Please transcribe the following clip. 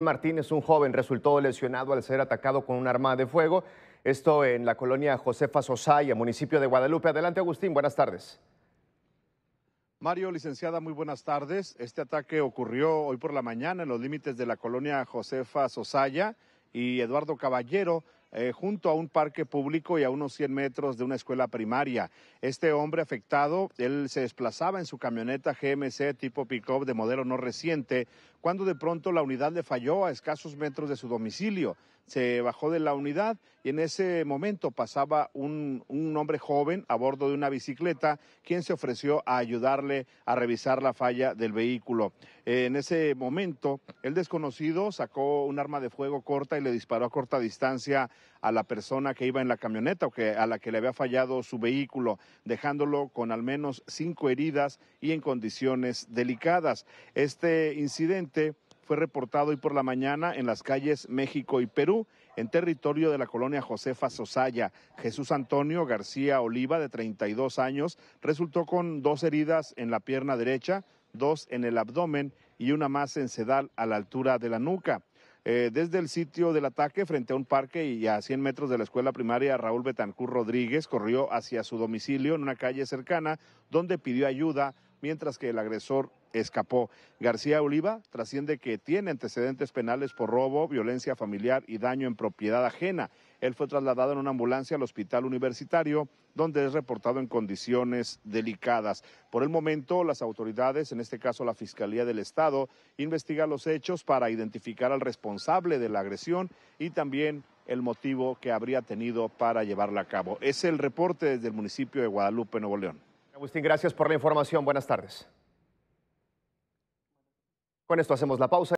Martínez, un joven, resultó lesionado al ser atacado con un arma de fuego. Esto en la colonia Josefa Sosaya, municipio de Guadalupe. Adelante, Agustín, buenas tardes. Mario, licenciada, muy buenas tardes. Este ataque ocurrió hoy por la mañana en los límites de la colonia Josefa Sosaya y Eduardo Caballero, eh, junto a un parque público y a unos 100 metros de una escuela primaria. Este hombre afectado, él se desplazaba en su camioneta GMC tipo pick-up de modelo no reciente cuando de pronto la unidad le falló a escasos metros de su domicilio. Se bajó de la unidad y en ese momento pasaba un, un hombre joven a bordo de una bicicleta quien se ofreció a ayudarle a revisar la falla del vehículo. En ese momento, el desconocido sacó un arma de fuego corta y le disparó a corta distancia a la persona que iba en la camioneta o que, a la que le había fallado su vehículo, dejándolo con al menos cinco heridas y en condiciones delicadas. Este incidente fue reportado hoy por la mañana en las calles México y Perú, en territorio de la colonia Josefa Sosaya. Jesús Antonio García Oliva, de 32 años, resultó con dos heridas en la pierna derecha, dos en el abdomen y una más en sedal a la altura de la nuca. Eh, desde el sitio del ataque, frente a un parque y a 100 metros de la escuela primaria, Raúl Betancur Rodríguez corrió hacia su domicilio en una calle cercana, donde pidió ayuda mientras que el agresor escapó. García Oliva trasciende que tiene antecedentes penales por robo, violencia familiar y daño en propiedad ajena. Él fue trasladado en una ambulancia al hospital universitario, donde es reportado en condiciones delicadas. Por el momento, las autoridades, en este caso la Fiscalía del Estado, investiga los hechos para identificar al responsable de la agresión y también el motivo que habría tenido para llevarla a cabo. Es el reporte desde el municipio de Guadalupe, Nuevo León. Agustín, gracias por la información. Buenas tardes. Con esto hacemos la pausa.